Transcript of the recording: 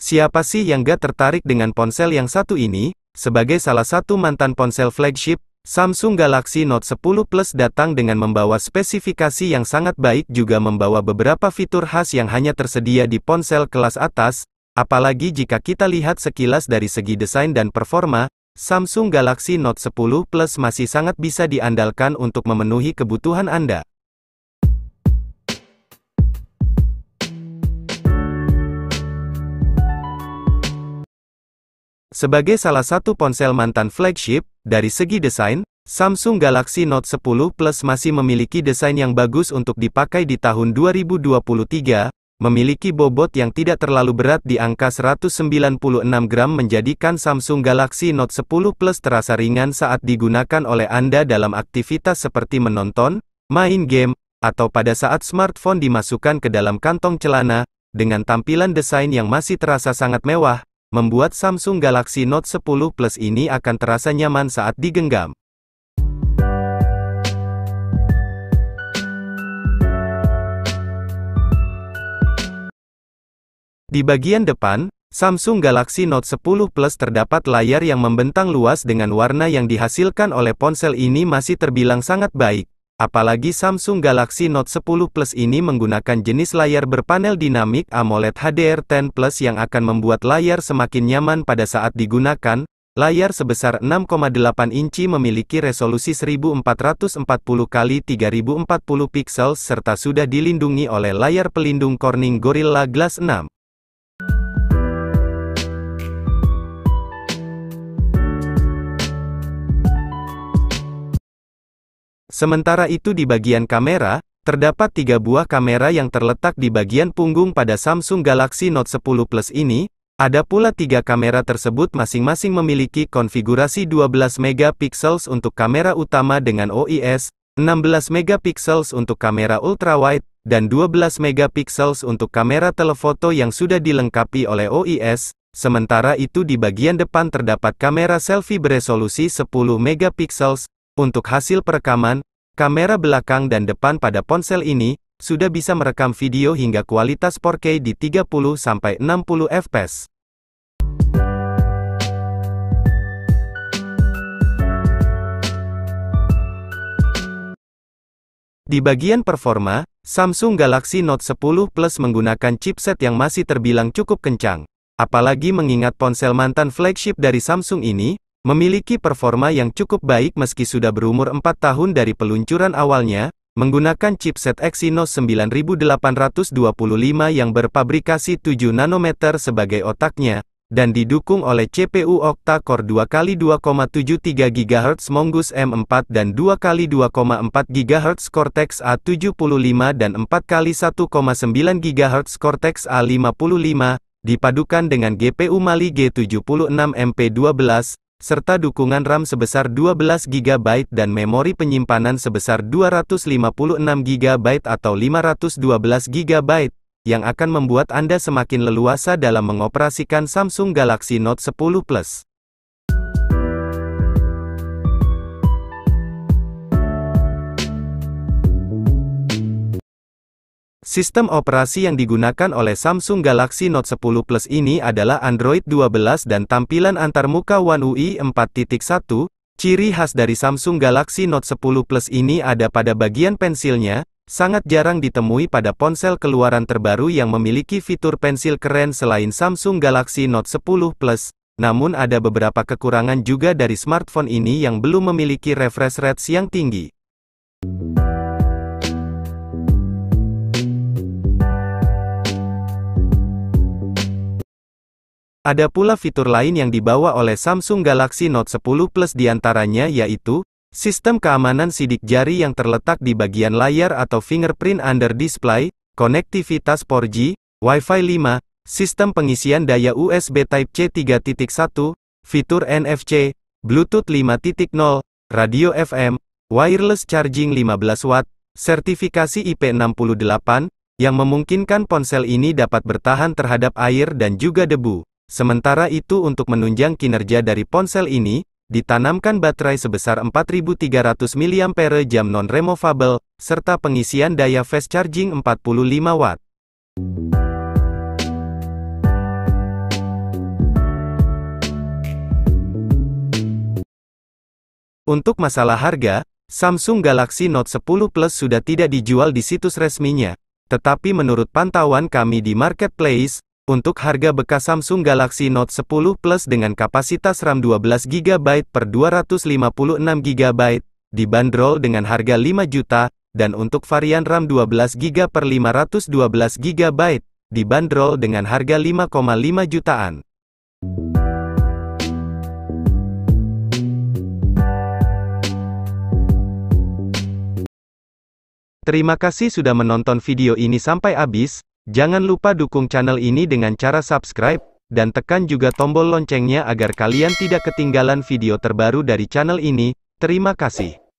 Siapa sih yang gak tertarik dengan ponsel yang satu ini? Sebagai salah satu mantan ponsel flagship, Samsung Galaxy Note 10 Plus datang dengan membawa spesifikasi yang sangat baik juga membawa beberapa fitur khas yang hanya tersedia di ponsel kelas atas, apalagi jika kita lihat sekilas dari segi desain dan performa, Samsung Galaxy Note 10 Plus masih sangat bisa diandalkan untuk memenuhi kebutuhan Anda. Sebagai salah satu ponsel mantan flagship, dari segi desain, Samsung Galaxy Note 10 Plus masih memiliki desain yang bagus untuk dipakai di tahun 2023, memiliki bobot yang tidak terlalu berat di angka 196 gram menjadikan Samsung Galaxy Note 10 Plus terasa ringan saat digunakan oleh Anda dalam aktivitas seperti menonton, main game, atau pada saat smartphone dimasukkan ke dalam kantong celana, dengan tampilan desain yang masih terasa sangat mewah, membuat Samsung Galaxy Note 10 Plus ini akan terasa nyaman saat digenggam. Di bagian depan, Samsung Galaxy Note 10 Plus terdapat layar yang membentang luas dengan warna yang dihasilkan oleh ponsel ini masih terbilang sangat baik. Apalagi Samsung Galaxy Note 10 Plus ini menggunakan jenis layar berpanel dinamik AMOLED HDR10 Plus yang akan membuat layar semakin nyaman pada saat digunakan. Layar sebesar 6,8 inci memiliki resolusi 1440 x 3040 pixel serta sudah dilindungi oleh layar pelindung Corning Gorilla Glass 6. Sementara itu di bagian kamera, terdapat tiga buah kamera yang terletak di bagian punggung pada Samsung Galaxy Note 10 Plus ini, ada pula tiga kamera tersebut masing-masing memiliki konfigurasi 12 megapixels untuk kamera utama dengan OIS, 16 megapixels untuk kamera ultrawide, dan 12 megapixels untuk kamera telefoto yang sudah dilengkapi oleh OIS, sementara itu di bagian depan terdapat kamera selfie beresolusi 10 megapixels, untuk hasil perekaman, Kamera belakang dan depan pada ponsel ini, sudah bisa merekam video hingga kualitas 4K di 30-60 fps. Di bagian performa, Samsung Galaxy Note 10 Plus menggunakan chipset yang masih terbilang cukup kencang. Apalagi mengingat ponsel mantan flagship dari Samsung ini, Memiliki performa yang cukup baik meski sudah berumur 4 tahun dari peluncuran awalnya, menggunakan chipset Exynos 9825 yang berpabrikasi 7 nanometer sebagai otaknya, dan didukung oleh CPU octa-core 2x2,73 GHz Mongoose M4 dan 2x2,4 GHz Cortex A75 dan 4x1,9 GHz Cortex A55, dipadukan dengan GPU Mali G76 MP12, serta dukungan RAM sebesar 12GB dan memori penyimpanan sebesar 256GB atau 512GB, yang akan membuat Anda semakin leluasa dalam mengoperasikan Samsung Galaxy Note 10 Plus. Sistem operasi yang digunakan oleh Samsung Galaxy Note 10 Plus ini adalah Android 12 dan tampilan antarmuka One UI 4.1. Ciri khas dari Samsung Galaxy Note 10 Plus ini ada pada bagian pensilnya, sangat jarang ditemui pada ponsel keluaran terbaru yang memiliki fitur pensil keren selain Samsung Galaxy Note 10 Plus. Namun ada beberapa kekurangan juga dari smartphone ini yang belum memiliki refresh rate yang tinggi. Ada pula fitur lain yang dibawa oleh Samsung Galaxy Note 10 Plus diantaranya yaitu, sistem keamanan sidik jari yang terletak di bagian layar atau fingerprint under display, konektivitas 4G, Wi-Fi 5, sistem pengisian daya USB Type-C 3.1, fitur NFC, Bluetooth 5.0, radio FM, wireless charging 15 watt, sertifikasi IP68, yang memungkinkan ponsel ini dapat bertahan terhadap air dan juga debu. Sementara itu untuk menunjang kinerja dari ponsel ini, ditanamkan baterai sebesar 4300 mAh jam non-removable, serta pengisian daya fast charging 45 Watt. Untuk masalah harga, Samsung Galaxy Note 10 Plus sudah tidak dijual di situs resminya. Tetapi menurut pantauan kami di marketplace, untuk harga bekas Samsung Galaxy Note 10 Plus dengan kapasitas RAM 12GB per 256GB, dibanderol dengan harga 5 juta, dan untuk varian RAM 12GB per 512GB, dibanderol dengan harga 5,5 jutaan. Terima kasih sudah menonton video ini sampai habis, Jangan lupa dukung channel ini dengan cara subscribe, dan tekan juga tombol loncengnya agar kalian tidak ketinggalan video terbaru dari channel ini. Terima kasih.